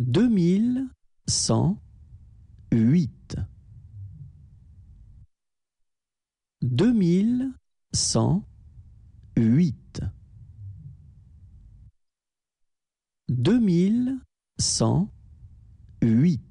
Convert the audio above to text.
deux mille cent huit. Deux mille cent huit. Deux mille cent huit.